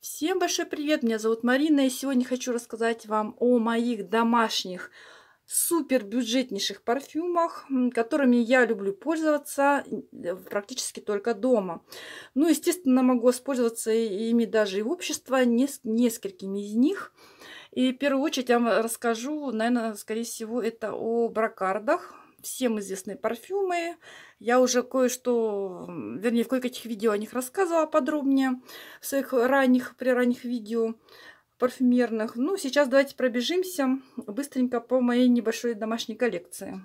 Всем большой привет, меня зовут Марина, и сегодня хочу рассказать вам о моих домашних супер бюджетнейших парфюмах, которыми я люблю пользоваться э, практически только дома. Ну, естественно, могу воспользоваться ими даже и в общество, несколькими из них. И в первую очередь я вам расскажу, наверное, скорее всего, это о бракардах, всем известные парфюмы. Я уже кое-что, вернее, в кое-каких видео о них рассказывала подробнее, в своих ранних, при ранних видео парфюмерных. Ну, сейчас давайте пробежимся быстренько по моей небольшой домашней коллекции.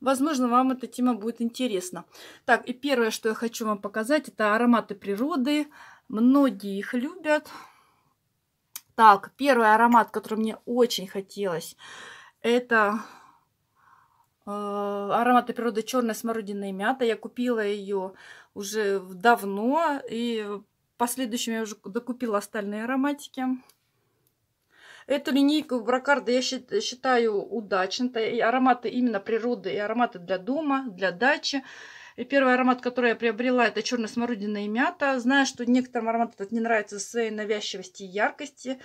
Возможно, вам эта тема будет интересна. Так, и первое, что я хочу вам показать, это ароматы природы. Многие их любят. Так, первый аромат, который мне очень хотелось, это Э, ароматы природы черная смородина и мята. Я купила ее уже давно, и последующим я уже докупила остальные ароматики. Эту линейку бракарда я считаю удачной. ароматы именно природы, и ароматы для дома, для дачи. И первый аромат, который я приобрела, это черная смородина и мята. Знаю, что некоторым аромат этот не нравится своей навязчивости и яркости.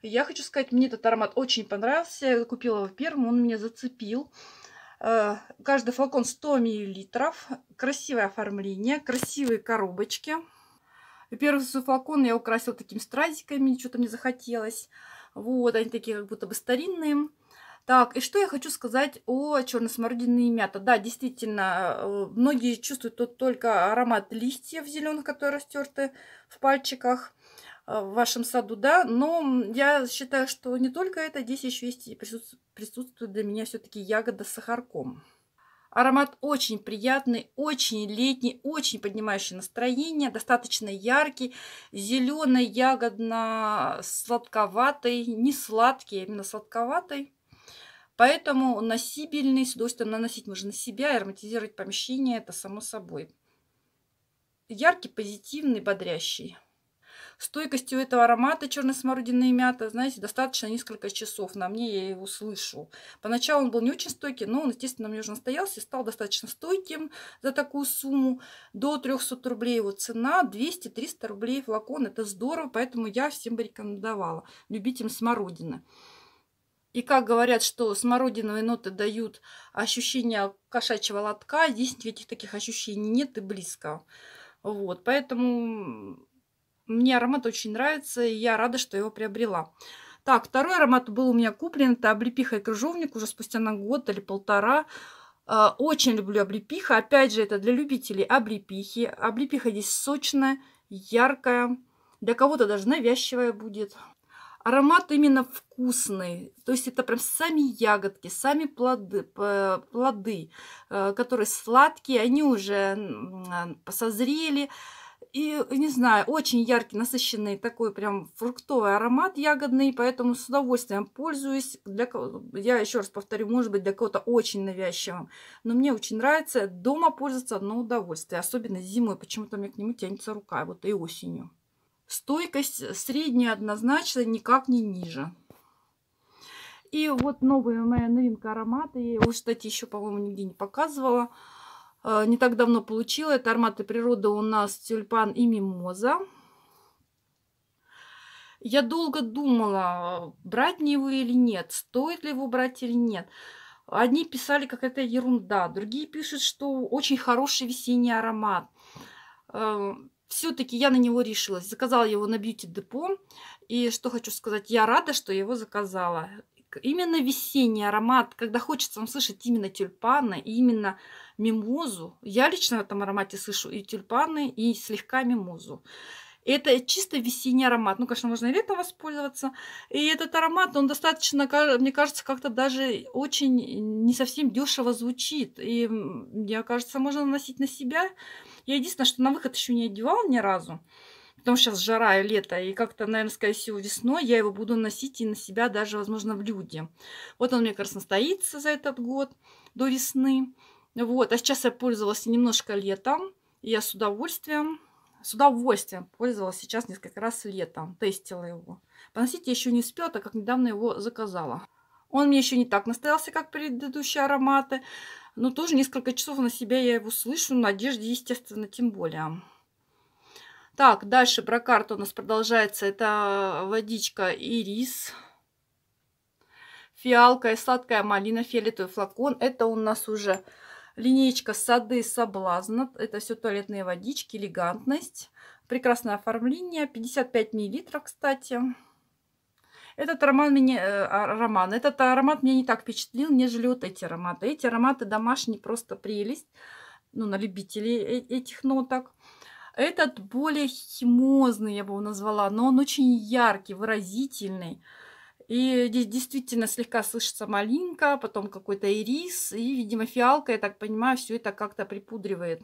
Я хочу сказать, мне этот аромат очень понравился. Я купила его первым, он меня зацепил. Э, каждый флакон 100 миллилитров, Красивое оформление, красивые коробочки. Первый флакон я украсила такими стразиками, что-то мне захотелось. Вот, они такие как будто бы старинные. Так, и что я хочу сказать о черной смородине мята. Да, действительно, э, многие чувствуют тут только аромат листьев зеленых, которые растерты в пальчиках. Э, в вашем саду, да, но я считаю, что не только это, здесь еще есть присутствует для меня все-таки ягода с сахарком. Аромат очень приятный, очень летний, очень поднимающий настроение, достаточно яркий, зеленый, ягодно, сладковатый, не сладкий, а именно сладковатый. Поэтому носибельный, с удовольствием наносить можно на себя и ароматизировать помещение, это само собой. Яркий, позитивный, бодрящий. Стойкостью этого аромата черной и мята, знаете, достаточно несколько часов. На мне я его слышу. Поначалу он был не очень стойкий, но он, естественно, мне уже настоялся и стал достаточно стойким за такую сумму. До 300 рублей его цена, 200-300 рублей флакон. Это здорово, поэтому я всем бы рекомендовала любителям смородины. И как говорят, что смородиновые ноты дают ощущение кошачьего лотка, здесь никаких таких ощущений нет и близко. Вот, поэтому мне аромат очень нравится, и я рада, что его приобрела. Так, второй аромат был у меня куплен. Это облепиха и крыжовник уже спустя на год или полтора. А, очень люблю облепиха. Опять же, это для любителей облепихи. Облепиха здесь сочная, яркая. Для кого-то даже навязчивая будет. Аромат именно вкусный. То есть это прям сами ягодки, сами плоды, плоды э, которые сладкие. Они уже а, посозрели. И, не знаю, очень яркий, насыщенный такой прям фруктовый аромат ягодный, поэтому с удовольствием пользуюсь. Для, я еще раз повторю, может быть, для кого-то очень навязчивым. Но мне очень нравится. Дома пользоваться одно удовольствие, особенно зимой. Почему-то мне к нему тянется рука, вот и осенью. Стойкость э, средняя однозначно, никак не ниже. И вот новая моя новинка аромата. Я его, кстати, еще, по-моему, нигде не показывала. Э, не так давно получила. Это ароматы природы у нас тюльпан и мимоза. Я долго думала, брать мне его или нет, стоит ли его брать или нет. Одни писали, как это ерунда, другие пишут, что очень хороший весенний аромат. Э, Все-таки я на него решилась. Заказала его на Beauty Depot. И что хочу сказать, я рада, что я его заказала именно весенний аромат, когда хочется вам слышать именно тюльпаны, именно мимозу. Я лично в этом аромате слышу и тюльпаны, и слегка мимозу. Это чисто весенний аромат. Ну, конечно, можно и летом воспользоваться. И этот аромат, он достаточно, мне кажется, как-то даже очень не совсем дешево звучит. И, мне кажется, можно наносить на себя. Я единственное, что на выход еще не одевал ни разу потому что сейчас жара и лето, и как-то, наверное, скорее всего, весной я его буду носить и на себя даже, возможно, в люди. Вот он, мне кажется, настоится за этот год до весны. Вот, а сейчас я пользовалась немножко летом, и я с удовольствием, с удовольствием пользовалась сейчас несколько раз летом, тестила его. Поносить я еще не успела, так как недавно его заказала. Он мне еще не так настоялся, как предыдущие ароматы, но тоже несколько часов на себя я его слышу, на одежде, естественно, тем более. Так, дальше про карту у нас продолжается. Это водичка и рис. Фиалка и сладкая малина, фиолетовый флакон. Это у нас уже линеечка сады соблазна. Это все туалетные водички, элегантность. Прекрасное оформление, 55 миллилитров, кстати. Этот роман мне, э, а, роман, этот аромат меня не так впечатлил, нежели вот эти ароматы. Эти ароматы домашние просто прелесть, ну, на любителей э, этих ноток. Этот более химозный, я бы его назвала, но он очень яркий, выразительный. И здесь действительно слегка слышится малинка, потом какой-то ирис и, видимо, фиалка, я так понимаю, все это как-то припудривает.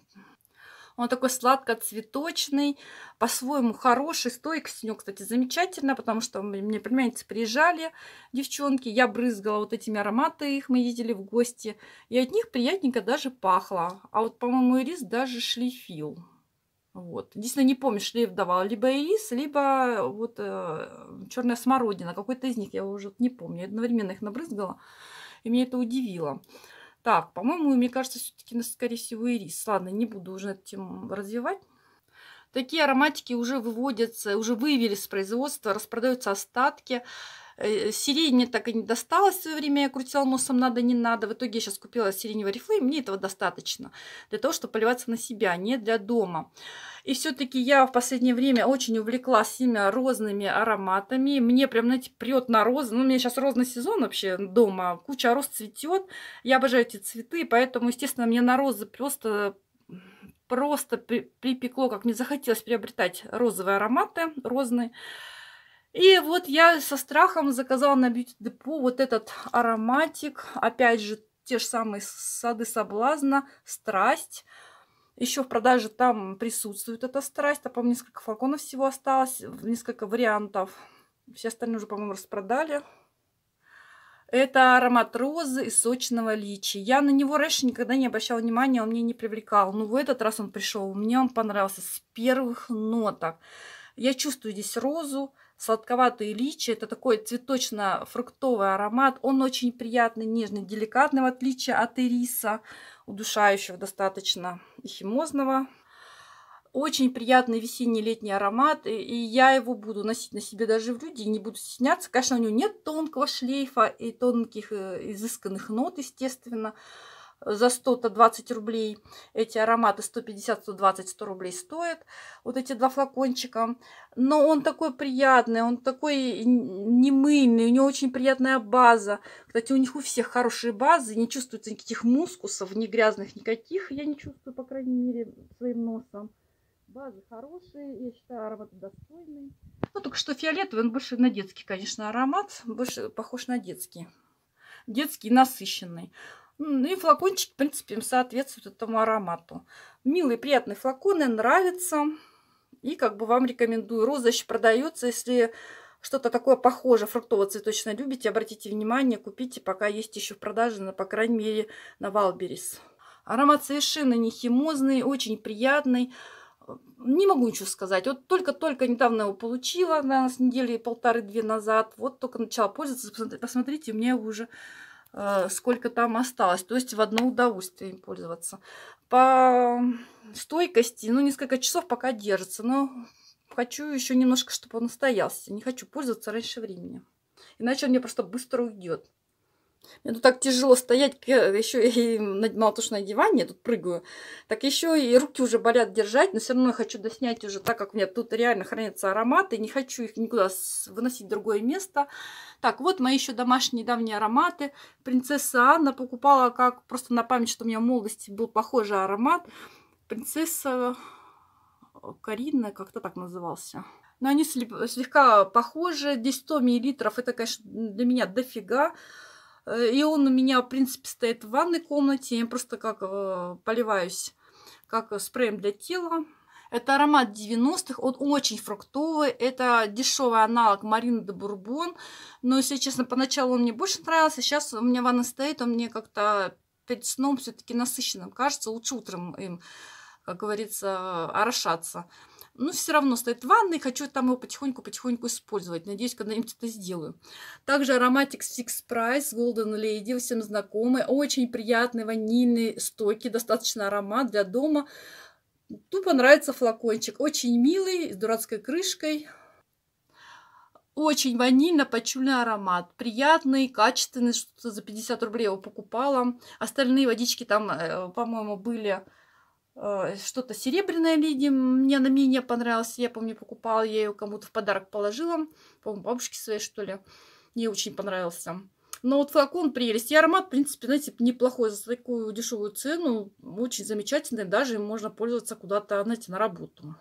Он такой сладко-цветочный, по-своему хороший, стойкость у него, кстати, замечательная, потому что мне племянницы приезжали, девчонки, я брызгала вот этими ароматы их, мы ездили в гости, и от них приятненько даже пахло. А вот, по-моему, ирис даже шлифил. Вот. Единственное, не помню, шлейф давала либо ирис, либо вот э, черная смородина. Какой-то из них, я уже не помню. Я одновременно их набрызгала, и меня это удивило. Так, по-моему, мне кажется, все-таки, скорее всего, ирис. Ладно, не буду уже этим развивать. Такие ароматики уже выводятся, уже вывели с производства, распродаются остатки. Э, Сирене так и не досталось в свое время, я крутила носом надо, не надо. В итоге я сейчас купила сиреневый рифлей, мне этого достаточно для того, чтобы поливаться на себя, а не для дома. И все-таки я в последнее время очень увлеклась всеми розными ароматами. Мне прям, знаете, прет на розы. Ну, у меня сейчас розный сезон вообще дома. Куча роз цветет. Я обожаю эти цветы, поэтому, естественно, мне на розы просто просто припекло, как мне захотелось приобретать розовые ароматы, розные. И вот я со страхом заказала на Beauty Depot вот этот ароматик. Опять же, те же самые сады соблазна, страсть. Еще в продаже там присутствует эта страсть. А, по-моему, несколько флаконов всего осталось, несколько вариантов. Все остальные уже, по-моему, распродали. Это аромат розы и сочного личи. Я на него раньше никогда не обращала внимания, он мне не привлекал. Но в этот раз он пришел, мне он понравился с первых ноток. Я чувствую здесь розу, сладковатый личи. Это такой цветочно-фруктовый аромат. Он очень приятный, нежный, деликатный, в отличие от ириса, удушающего достаточно и химозного. Очень приятный весенний-летний аромат, и, я его буду носить на себе даже в люди, не буду стесняться. Конечно, у него нет тонкого шлейфа и тонких э, изысканных нот, естественно, за 100-120 рублей. Эти ароматы 150-120, 100 рублей стоят. Вот эти два флакончика. Но он такой приятный, он такой немыльный, у него очень приятная база. Кстати, у них у всех хорошие базы, не чувствуется никаких мускусов, ни грязных никаких. Я не чувствую, по крайней мере, своим носом. Базы хорошие, я считаю, аромат достойный. Ну, только что фиолетовый, он больше на детский, конечно, аромат. Больше похож на детский. Детский насыщенный. Ну и флакончик, в принципе, им соответствует этому аромату. Милые, приятные флаконы, нравится. И как бы вам рекомендую. Роза еще продается, если что-то такое похоже, фруктово-цветочное любите, обратите внимание, купите, пока есть еще в продаже, на, по крайней мере, на Валберис. Аромат совершенно не химозный, очень приятный. Не могу ничего сказать. Вот только-только недавно его получила, наверное, с недели полторы-две назад. Вот только начала пользоваться. Посмотрите, у меня его уже Э, сколько там осталось. То есть в одно удовольствие им пользоваться. По стойкости, ну, несколько часов пока держится, но хочу еще немножко, чтобы он устоялся. Не хочу пользоваться раньше времени. Иначе он мне просто быстро уйдет. Мне тут так тяжело стоять, еще и мало того, что на диване, я тут прыгаю, так еще и руки уже болят держать, но все равно я хочу доснять уже, так как у меня тут реально хранятся ароматы, не хочу их никуда выносить в другое место. Так, вот мои еще домашние давние ароматы. Принцесса Анна покупала как просто на память, что у меня в молодости был похожий аромат. Принцесса э, Карина как-то так назывался но они слегка похожи. Здесь 100 миллилитров, это, конечно, для меня дофига. Э, и он у меня, в принципе, стоит в ванной комнате. Я просто как э, поливаюсь, как э, спреем для тела. Это аромат 90-х, он очень фруктовый. Это дешевый аналог Марины де Бурбон. Но, если честно, поначалу он мне больше нравился. Сейчас у меня ванна стоит, он мне как-то перед сном все-таки насыщенным кажется. Лучше утром им, как говорится, орошаться но ну, все равно стоит в ванной, хочу там его потихоньку-потихоньку использовать. Надеюсь, когда-нибудь это сделаю. Также ароматик Six Price Golden Lady, всем знакомый. Очень приятный, ванильный, стойкий, достаточно аромат для дома. Тупо нравится флакончик. Очень милый, с дурацкой крышкой. Очень ванильно-пачульный аромат. Приятный, качественный. Что-то за 50 рублей его покупала. Остальные водички там, э, по-моему, были Э, что-то серебряное леди. Мне она менее понравилась. Я помню, покупала, я ее кому-то в подарок положила. По-моему, бабушке своей, что ли. Ей очень понравился. Но вот флакон прелесть. И аромат, в принципе, знаете, неплохой за такую дешевую цену. Очень замечательный. Даже можно пользоваться куда-то, знаете, на работу.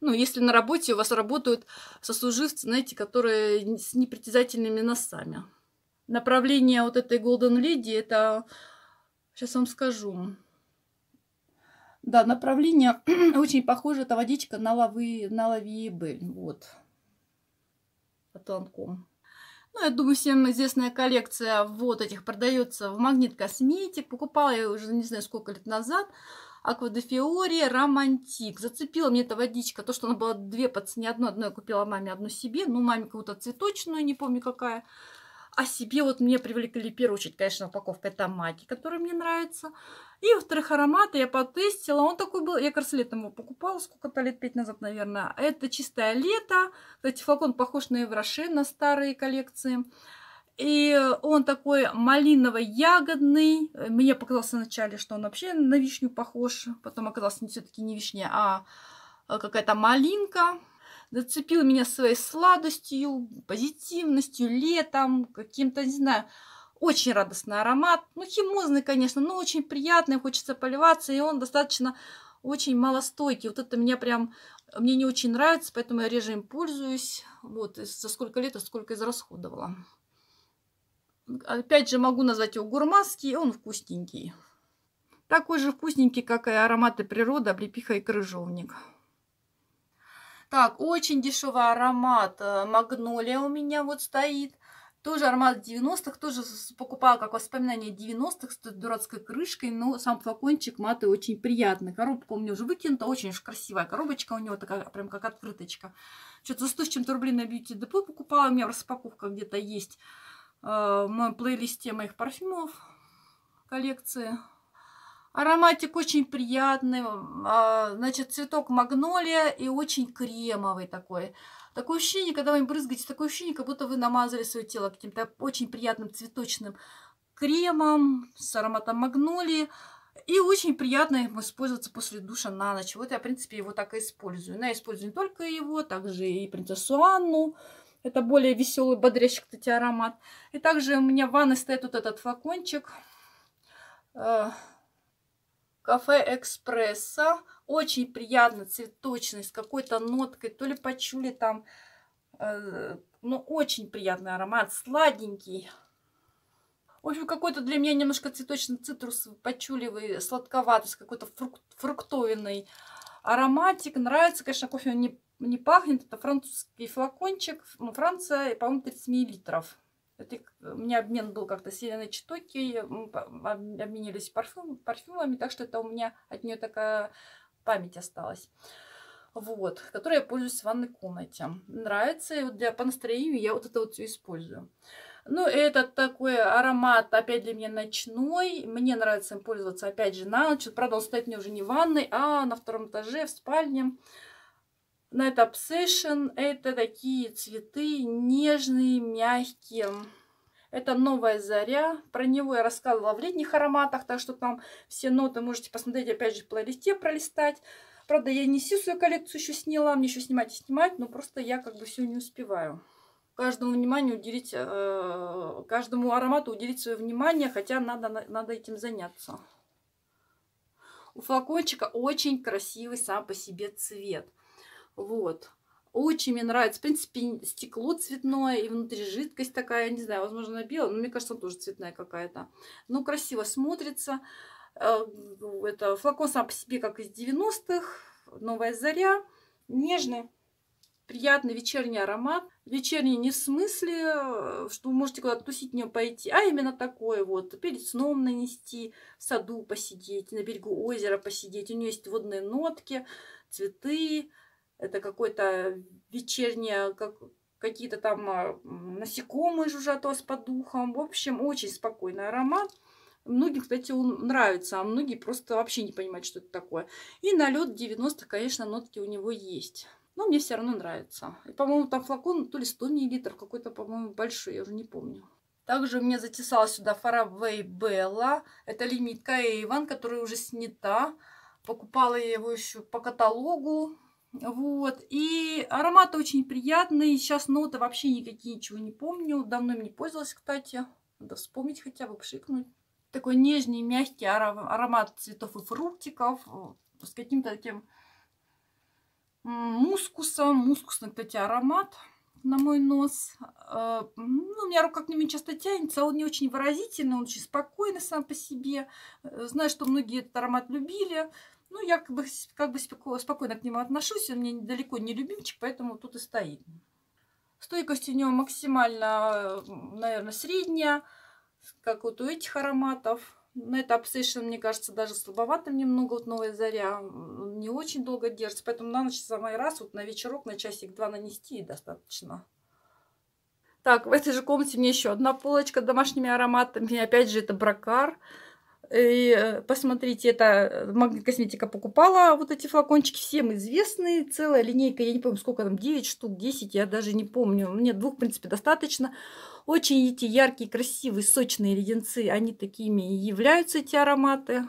Ну, если на работе у вас работают сослуживцы, знаете, которые с непритязательными носами. Направление вот этой Golden Lady, это... Сейчас вам скажу. Да, направление очень похоже, эта водичка на лавы, на лавиебель, вот, атланком. Ну, я думаю, всем известная коллекция вот этих продается в Магнит Косметик. Покупала я уже не знаю сколько лет назад. Аквадефиори Романтик. Зацепила мне эта водичка. То, что она была две по цене одну, одну я купила маме, одну себе. Ну, маме какую-то цветочную, не помню какая о себе вот мне привлекли, в первую очередь, конечно, упаковка томати, которая мне нравится. И, во-вторых, ароматы я потестила. Он такой был, я как летом его покупала, сколько-то лет, пять назад, наверное. Это чистое лето. Кстати, флакон похож на Евроше, на старые коллекции. И он такой малиново-ягодный. Мне показалось вначале, что он вообще на вишню похож. Потом оказалось, не все-таки не вишня, а, а какая-то малинка зацепил меня своей сладостью, позитивностью, летом, каким-то, не знаю, очень радостный аромат. Ну, химозный, конечно, но очень приятный, хочется поливаться, и он достаточно очень малостойкий. Вот это меня прям, мне не очень нравится, поэтому я реже им пользуюсь. Вот, за сколько лет, а сколько израсходовала. Опять же, могу назвать его гурманский, он вкусненький. Такой же вкусненький, как и ароматы природы, облепиха и крыжовник. Так, очень дешевый аромат. Э, магнолия у меня вот стоит. Тоже аромат 90-х, тоже покупала как воспоминание 90-х с дурацкой крышкой, но сам флакончик матовый очень приятный. Коробка у меня уже выкинута, очень уж красивая коробочка у него, такая прям как открыточка. Что-то за 100 с чем-то рублей на Beauty Depot покупала, у меня распаковка где-то есть э, в моем плейлисте моих парфюмов коллекции. Ароматик очень приятный, а, значит, цветок магнолия и очень кремовый такой. Такое ощущение, когда вы им брызгаете, такое ощущение, как будто вы намазали свое тело каким-то очень приятным цветочным кремом с ароматом магнолии. И очень приятно им использоваться после душа на ночь. Вот я, в принципе, его так и использую. Но я использую не только его, также и принцессу Анну. Это более веселый, бодрящий, кстати, аромат. И также у меня в ванной стоит вот этот флакончик э, Кафе Экспресса. Очень приятно, цветочный, с какой-то ноткой, то ли почули там. Э, ну, очень приятный аромат, сладенький. В общем, какой-то для меня немножко цветочный цитрус, почуливый, сладковатый, с какой-то фрук фруктовиной ароматик. Нравится, конечно, кофе он не, не пахнет. Это французский флакончик, ну, Франция, по-моему, 30 миллилитров. Это, э, у меня обмен был как-то с Еленой Читоки, обменились парфюм, парфюмами, так что это у меня от нее такая память осталась. Вот, которой я пользуюсь в ванной комнате. Нравится, и вот для, по настроению я вот это вот все использую. Ну, этот такой аромат, опять для меня ночной. Мне нравится им пользоваться, опять же, на ночь. Правда, он стоит мне уже не в ванной, а на втором этаже, в спальне. Night Obsession – это такие цветы нежные, мягкие. Это «Новая заря». Про него я рассказывала в летних ароматах, так что там все ноты можете посмотреть, опять же, в плейлисте пролистать. Правда, я не всю свою коллекцию еще сняла, мне еще снимать и снимать, но просто я как бы все не успеваю. Каждому вниманию уделить, э, каждому аромату уделить свое внимание, хотя надо, надо этим заняться. У флакончика очень красивый сам по себе цвет – вот. Очень мне нравится, в принципе, стекло цветное, и внутри жидкость такая, не знаю, возможно, она белая, но мне кажется, она тоже цветная какая-то. Ну, красиво смотрится. Э, это флакон сам по себе как из 90-х, новая заря, нежный, приятный вечерний аромат. Вечерний не в смысле, э, что вы можете куда-то тусить в пойти, а именно такое вот. Перед сном нанести, в саду посидеть, на берегу озера посидеть. У нее есть водные нотки, цветы, это какой-то вечернее, как, какие-то там а, насекомые жужжат у вас под духом. В общем, очень спокойный аромат. Многим, кстати, он нравится, а многие просто вообще не понимают, что это такое. И налет 90 конечно, нотки у него есть. Но мне все равно нравится. И, по-моему, там флакон то ли 100 мл, какой-то, по-моему, большой, я уже не помню. Также у меня затесала сюда Faraway Bella. Это лимитка иван которая уже снята. Покупала я его еще по каталогу. Вот. И аромат очень приятный. Сейчас ноты вообще никакие, ничего не помню. Давно им не пользовалась, кстати. Надо вспомнить хотя бы, пшикнуть. Такой нежный, мягкий аромат цветов и фруктиков. С каким-то таким мускусом. Мускусный, кстати, аромат на мой нос. Э, ну, у меня рука к нему часто тянется, а он не очень выразительный, он очень спокойный сам по себе. Э, знаю, что многие этот аромат любили. Ну, я как бы, как бы спокойно к нему отношусь, он мне далеко не любимчик, поэтому тут и стоит. Стойкость у него максимально, наверное, средняя, как вот у этих ароматов. Но это Obsession, мне кажется, даже слабовато немного, вот новая заря, не очень долго держится. Поэтому на ночь самый раз, вот на вечерок, на часик-два нанести достаточно. Так, в этой же комнате мне еще одна полочка с домашними ароматами. Опять же, это бракар. И э, посмотрите, это э, Магнит Косметика покупала вот эти флакончики, всем известные, целая линейка, я не помню, сколько там, 9 штук, 10, я даже не помню. Мне двух, в принципе, достаточно. Очень эти яркие, красивые, сочные леденцы, они такими и являются, эти ароматы.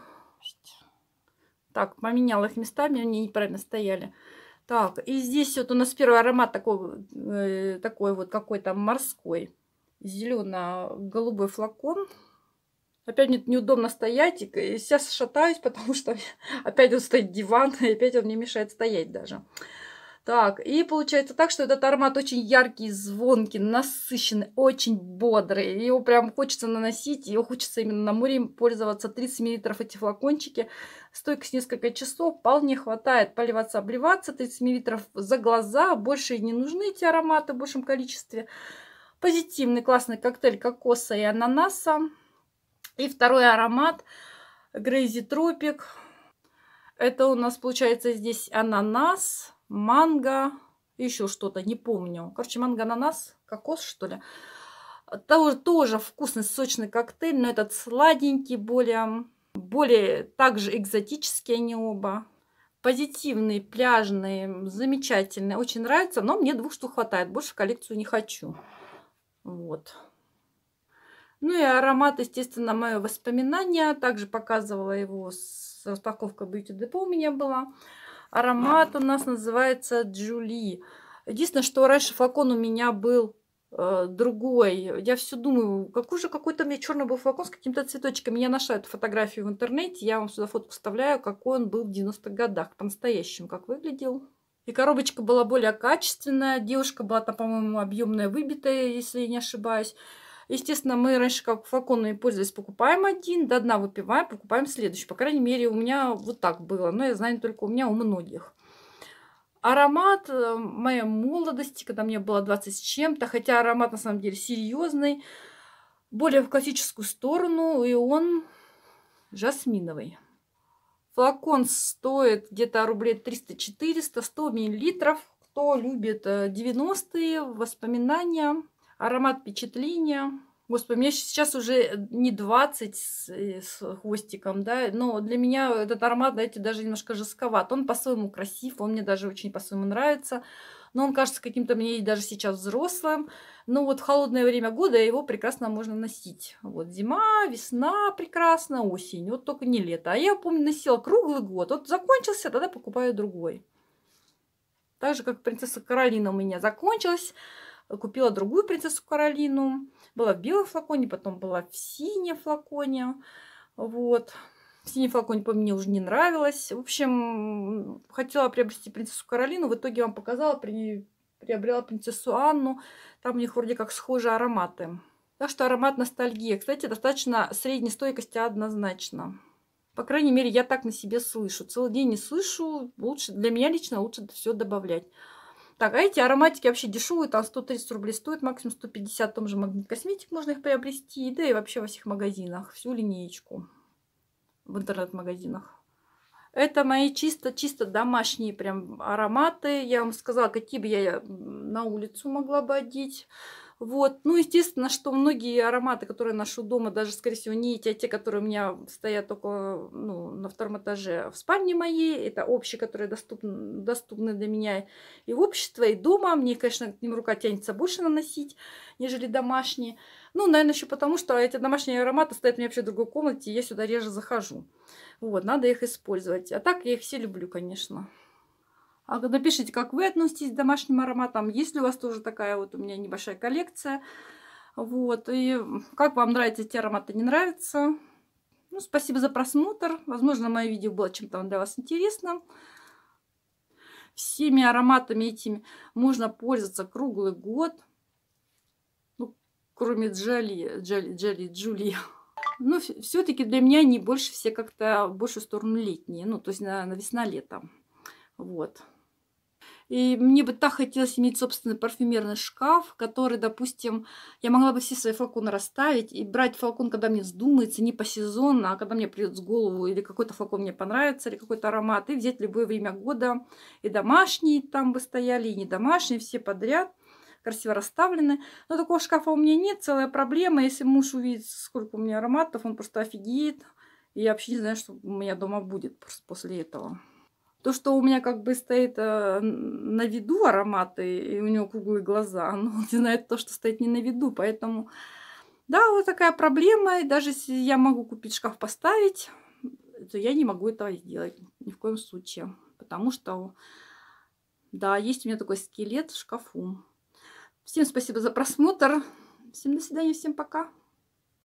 Так, поменяла их местами, они неправильно стояли. Так, и здесь вот у нас первый аромат такой, э, такой вот какой-то морской. Зелено-голубой флакон Опять неудобно стоять, и сейчас шатаюсь, потому что опять вот стоит диван, и опять он мне мешает стоять даже. Так, и получается так, что этот аромат очень яркий, звонкий, насыщенный, очень бодрый. Его прям хочется наносить, его хочется именно на море пользоваться. 30 мл эти флакончики. Стойкость несколько часов, вполне хватает поливаться, обливаться. 30 мл за глаза, больше не нужны эти ароматы в большем количестве. Позитивный, классный коктейль кокоса и ананаса. И второй аромат Грейзи Тропик. Это у нас получается здесь ананас, манго, еще что-то, не помню. Короче, манго, ананас, кокос, что ли. Тоже, тоже вкусный сочный коктейль, но этот сладенький, более, более также экзотические они оба. Позитивные, пляжные, замечательные. Очень нравится, но мне двух штук хватает. Больше коллекцию не хочу. Вот. Ну и аромат, естественно, мое воспоминание. Также показывала его с распаковкой Beauty Depot у меня была. Аромат у нас называется Джули. Единственное, что раньше флакон у меня был э, другой. Я все думаю, какой же какой-то у меня черный был флакон с каким-то цветочком. Я нашла эту фотографию в интернете, я вам сюда фотку вставляю, какой он был в 90-х годах, по-настоящему, как выглядел. И коробочка была более качественная, девушка была там, по-моему, объемная, выбитая, если я не ошибаюсь. Естественно, мы раньше как флаконы пользовались, покупаем один, до дна выпиваем, покупаем следующий. По крайней мере, у меня вот так было, но я знаю только у меня, у многих. Аромат э, моей молодости, когда мне было 20 с чем-то, хотя аромат на самом деле серьезный, более в классическую сторону, и он жасминовый. Флакон стоит где-то рублей 300-400, 100 миллилитров. Кто любит 90-е, э, воспоминания – Аромат впечатления. Господи, мне сейчас уже э, не 20 с, э, с хвостиком, да, но для меня этот аромат, знаете, даже немножко жестковат. Он по-своему красив, он мне даже очень по-своему нравится, но он кажется каким-то мне даже сейчас взрослым. Но вот в холодное время года его прекрасно можно носить. Вот зима, весна прекрасна, осень, вот только не лето. А я, помню, носила круглый год. Вот закончился, тогда покупаю другой. Так же, как принцесса Каролина у меня закончилась купила другую принцессу Каролину. Была в белом флаконе, потом была в синем флаконе. Вот. Синий флакон, по мне, уже не нравилось. В общем, хотела приобрести принцессу Каролину. В итоге вам показала, при... приобрела принцессу Анну. Там у них вроде как схожие ароматы. Так что аромат ностальгия. Кстати, достаточно средней стойкости однозначно. По крайней мере, я так на себе слышу. Целый день не слышу. Лучше, для меня лично лучше все добавлять. Так, а эти ароматики вообще дешевые, там 130 рублей стоят, максимум 150, в том же Магнит Косметик можно их приобрести, да и вообще во всех магазинах, всю линеечку в интернет-магазинах. Это мои чисто-чисто домашние прям ароматы. Я вам сказала, какие бы я на улицу могла бы одеть. Вот. Ну, естественно, что многие ароматы, которые я ношу дома, даже, скорее всего, не те, а те, которые у меня стоят только ну, на втором этаже в спальне моей. Это общие, которые доступны, доступны для меня и в обществе, и дома. Мне, конечно, к ним рука тянется больше наносить, нежели домашние. Ну, наверное, еще потому, что эти домашние ароматы стоят у меня вообще в другой комнате, и я сюда реже захожу. Вот, надо их использовать. А так я их все люблю, конечно. Напишите, как вы относитесь к домашним ароматам. Есть ли у вас тоже такая вот у меня небольшая коллекция. Вот. И как вам нравятся эти ароматы, не нравятся. Ну, спасибо за просмотр. Возможно, мое видео было чем-то для вас интересным. Всеми ароматами этими можно пользоваться круглый год. Ну, кроме джели, джели, джели, джули. Но ну, все-таки для меня они больше все как-то больше в сторону летние. Ну, то есть на, на весна-лето. Вот. И мне бы так хотелось иметь собственный парфюмерный шкаф, который, допустим, я могла бы все свои флаконы расставить и брать флакон, когда мне вздумается, не по посезонно, а когда мне придет с голову, или какой-то флакон мне понравится, или какой-то аромат, и взять любое время года. И домашние там бы стояли, и не домашние, все подряд красиво расставлены. Но такого шкафа у меня нет, целая проблема. Если муж увидит, сколько у меня ароматов, он просто офигеет. И я вообще не знаю, что у меня дома будет после этого то, что у меня как бы стоит э, на виду ароматы, и у него круглые глаза, но он не знает то, что стоит не на виду, поэтому... Да, вот такая проблема. И даже если я могу купить шкаф поставить, то я не могу этого сделать ни в коем случае. Потому что, да, есть у меня такой скелет в шкафу. Всем спасибо за просмотр. Всем до свидания, всем пока.